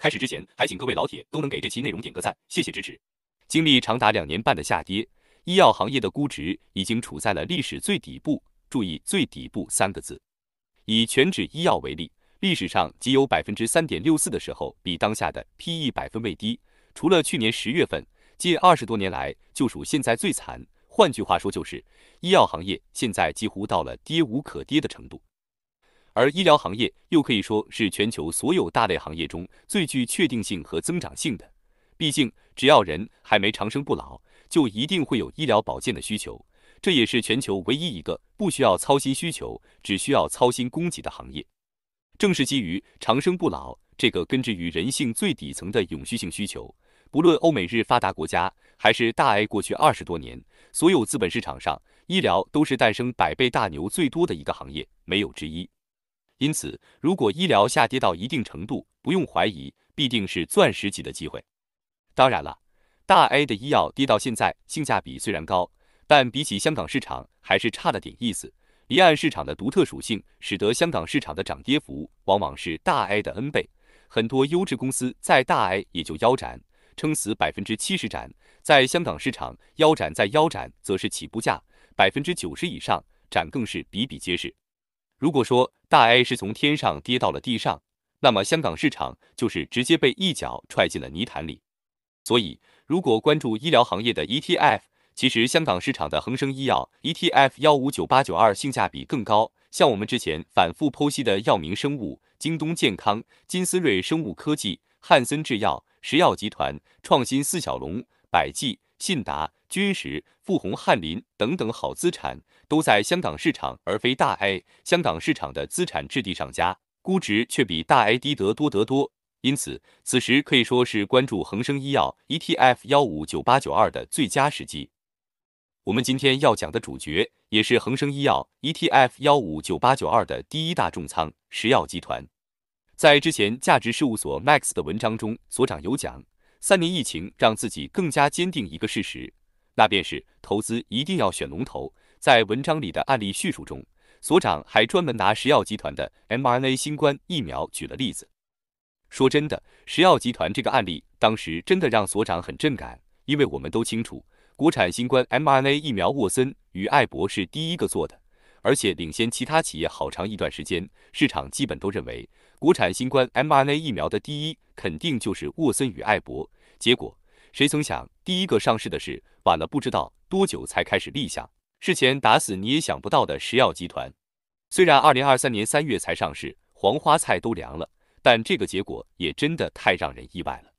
开始之前，还请各位老铁都能给这期内容点个赞，谢谢支持。经历长达两年半的下跌，医药行业的估值已经处在了历史最底部。注意最底部三个字。以全指医药为例，历史上仅有百分之三点六四的时候比当下的 P E 百分位低，除了去年十月份，近二十多年来就属现在最惨。换句话说，就是医药行业现在几乎到了跌无可跌的程度。而医疗行业又可以说是全球所有大类行业中最具确定性和增长性的。毕竟，只要人还没长生不老，就一定会有医疗保健的需求。这也是全球唯一一个不需要操心需求，只需要操心供给的行业。正是基于长生不老这个根植于人性最底层的永续性需求，不论欧美日发达国家，还是大 A 过去二十多年，所有资本市场上，医疗都是诞生百倍大牛最多的一个行业，没有之一。因此，如果医疗下跌到一定程度，不用怀疑，必定是钻石级的机会。当然了，大 A 的医药跌到现在，性价比虽然高，但比起香港市场还是差了点意思。离岸市场的独特属性，使得香港市场的涨跌幅往往是大 A 的 n 倍。很多优质公司在大 A 也就腰斩，撑死百分之七十斩；在香港市场，腰斩再腰斩，则是起步价百分之九十以上，斩更是比比皆是。如果说大 A 是从天上跌到了地上，那么香港市场就是直接被一脚踹进了泥潭里。所以，如果关注医疗行业的 ETF，其实香港市场的恒生医药 ETF 幺五九八九二性价比更高。像我们之前反复剖析的药明生物、京东健康、金思瑞生物科技、汉森制药、石药集团、创新四小龙、百济。信达、君实、富宏、翰林等等好资产都在香港市场，而非大 A。香港市场的资产质地上佳，估值却比大 A 低得多得多。因此，此时可以说是关注恒生医药 ETF 幺五九八九二的最佳时机。我们今天要讲的主角，也是恒生医药 ETF 幺五九八九二的第一大重仓，石药集团。在之前价值事务所 Max 的文章中，所长有讲。三年疫情让自己更加坚定一个事实，那便是投资一定要选龙头。在文章里的案例叙述中，所长还专门拿石药集团的 mRNA 新冠疫苗举了例子。说真的，石药集团这个案例当时真的让所长很震感，因为我们都清楚，国产新冠 mRNA 疫苗沃森与艾博是第一个做的。而且领先其他企业好长一段时间，市场基本都认为国产新冠 mRNA 疫苗的第一肯定就是沃森与艾伯。结果谁曾想，第一个上市的是晚了不知道多久才开始立项，事前打死你也想不到的石药集团。虽然2023年3月才上市，黄花菜都凉了，但这个结果也真的太让人意外了。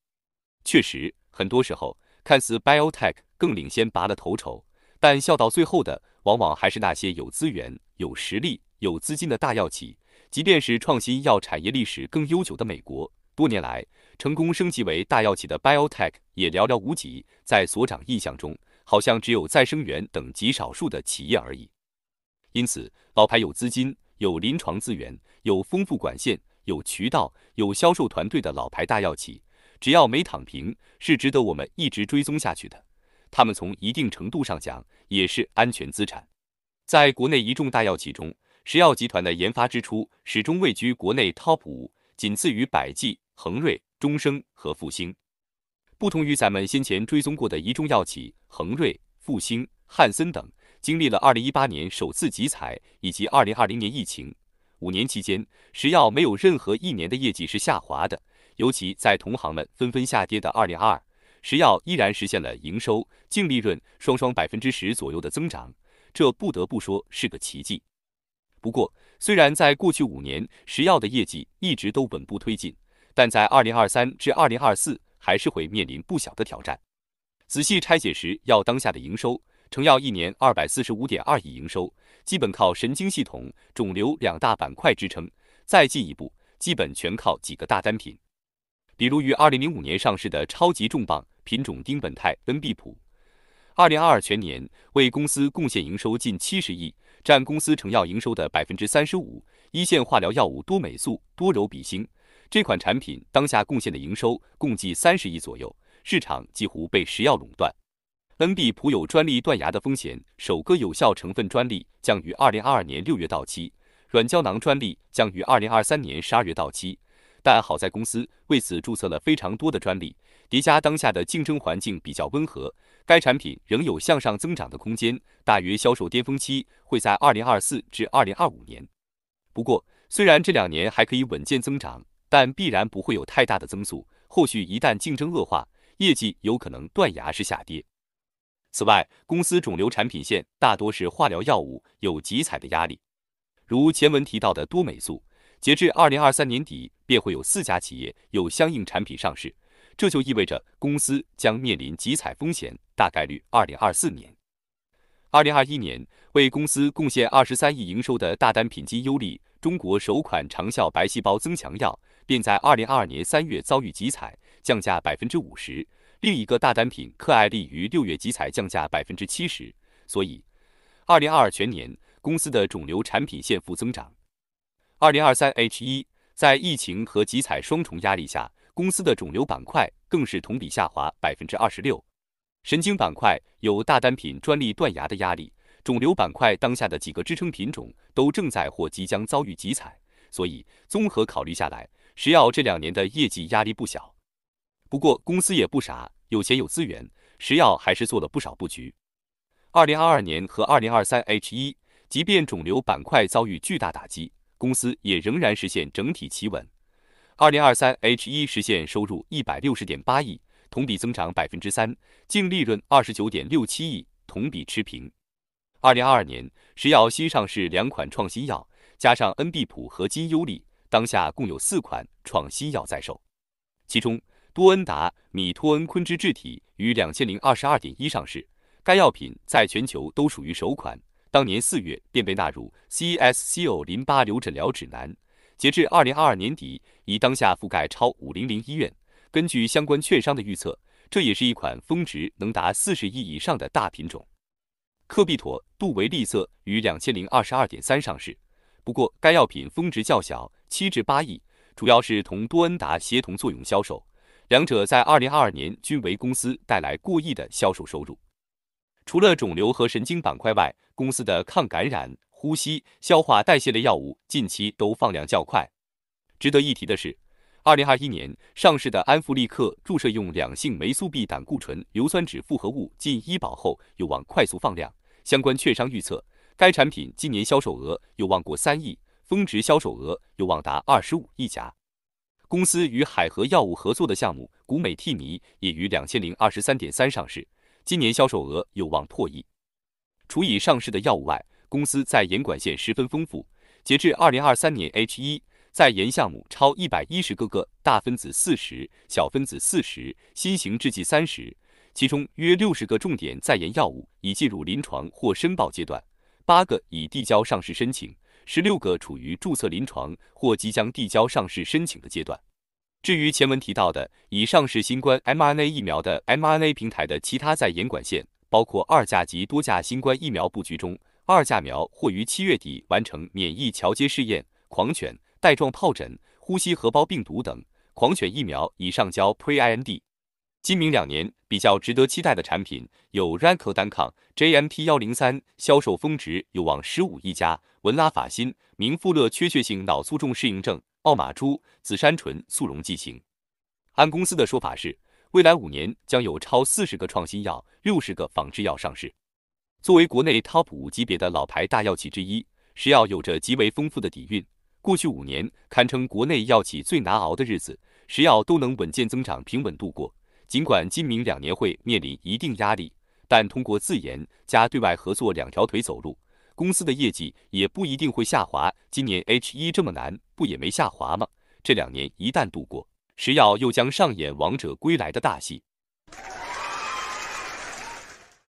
确实，很多时候看似 biotech 更领先，拔了头筹。但笑到最后的，往往还是那些有资源、有实力、有资金的大药企。即便是创新药产业历史更悠久的美国，多年来成功升级为大药企的 biotech 也寥寥无几。在所长印象中，好像只有再生元等极少数的企业而已。因此，老牌有资金、有临床资源、有丰富管线、有渠道、有销售团队的老牌大药企，只要没躺平，是值得我们一直追踪下去的。他们从一定程度上讲也是安全资产。在国内一众大药企中，石药集团的研发支出始终位居国内 top 五，仅次于百济、恒瑞、中生和复兴。不同于咱们先前追踪过的一众药企，恒瑞、复兴、汉森等，经历了二零一八年首次集采以及二零二零年疫情，五年期间，石药没有任何一年的业绩是下滑的，尤其在同行们纷纷下跌的二零二二。石药依然实现了营收、净利润双双百分之十左右的增长，这不得不说是个奇迹。不过，虽然在过去五年，石药的业绩一直都稳步推进，但在二零二三至二零二四，还是会面临不小的挑战。仔细拆解石药当下的营收，成药一年二百四十五点二亿营收，基本靠神经系统、肿瘤两大板块支撑，再进一步，基本全靠几个大单品。比如于二零零五年上市的超级重磅品种丁苯酞恩必普，二零二二全年为公司贡献营收近七十亿，占公司成药营收的百分之三十五。一线化疗药物多美素多柔比星这款产品当下贡献的营收共计三十亿左右，市场几乎被食药垄断。恩必普有专利断崖的风险，首个有效成分专利将于二零二二年六月到期，软胶囊专利将于二零二三年十二月到期。但好在公司为此注册了非常多的专利，叠加当下的竞争环境比较温和，该产品仍有向上增长的空间，大约销售巅峰期会在二零二四至二零二五年。不过，虽然这两年还可以稳健增长，但必然不会有太大的增速，后续一旦竞争恶化，业绩有可能断崖式下跌。此外，公司肿瘤产品线大多是化疗药物，有集采的压力，如前文提到的多霉素，截至二零二三年底。便会有四家企业有相应产品上市，这就意味着公司将面临集采风险，大概率二零二四年、二零二一年为公司贡献二十三亿营收的大单品金优利，中国首款长效白细胞增强药，便在二零二二年三月遭遇集采降价百分之五十。另一个大单品克艾利于六月集采降价百分之七十，所以二零二二全年公司的肿瘤产品现负增长，二零二三 H 一。在疫情和集采双重压力下，公司的肿瘤板块更是同比下滑百分之二十六，神经板块有大单品专利断崖的压力，肿瘤板块当下的几个支撑品种都正在或即将遭遇集采，所以综合考虑下来，石药这两年的业绩压力不小。不过公司也不傻，有钱有资源，石药还是做了不少布局。二零二二年和二零二三 H 一，即便肿瘤板块遭遇巨大打击。公司也仍然实现整体企稳，二零二三 H 一实现收入一百六十点八亿，同比增长百分之三，净利润二十九点六七亿，同比持平。二零二二年，石药新上市两款创新药，加上恩必普和金优力，当下共有四款创新药在售，其中多恩达米托恩昆脂质体于两千零二十二点一上市，该药品在全球都属于首款。当年四月便被纳入 CSCO 淋巴瘤诊疗指南，截至二零二二年底，已当下覆盖超五零零医院。根据相关券商的预测，这也是一款峰值能达四十亿以上的大品种。克必妥、杜维利色于两千零二十二点三上市，不过该药品峰值较小，七至八亿，主要是同多恩达协同作用销售，两者在二零二二年均为公司带来过亿的销售收入。除了肿瘤和神经板块外，公司的抗感染、呼吸、消化代谢类药物近期都放量较快。值得一提的是，2021年上市的安富利克注射用两性霉素 B 胆固醇硫酸酯复合物进医保后，有望快速放量。相关券商预测，该产品今年销售额有望过三亿，峰值销售额有望达二十五亿家。公司与海河药物合作的项目谷美替尼也于两千零二十三点三上市，今年销售额有望破亿。除以上市的药物外，公司在研管线十分丰富。截至二零二三年 H 一，在研项目超一百一十个，个大分子四十，小分子四十，新型制剂三十。其中约六十个重点在研药物已进入临床或申报阶段，八个已递交上市申请，十六个处于注册临床或即将递交上市申请的阶段。至于前文提到的已上市新冠 mRNA 疫苗的 mRNA 平台的其他在研管线。包括二价及多价新冠疫苗布局中，二价苗或于七月底完成免疫桥接试验。狂犬、带状疱疹、呼吸合胞病毒等狂犬疫苗已上交 PreIND。今明两年比较值得期待的产品有 r a n 科单抗 JMT 幺零三，销售峰值有望十五亿加；文拉法辛、明富乐缺血性脑卒中适应症、奥马珠、紫杉醇速溶剂型。按公司的说法是。未来五年将有超四十个创新药、六十个仿制药上市。作为国内 TOP 五级别的老牌大药企之一，石药有着极为丰富的底蕴。过去五年堪称国内药企最难熬的日子，石药都能稳健增长、平稳度过。尽管今明两年会面临一定压力，但通过自研加对外合作两条腿走路，公司的业绩也不一定会下滑。今年 H 一这么难，不也没下滑吗？这两年一旦度过。食药又将上演王者归来的大戏。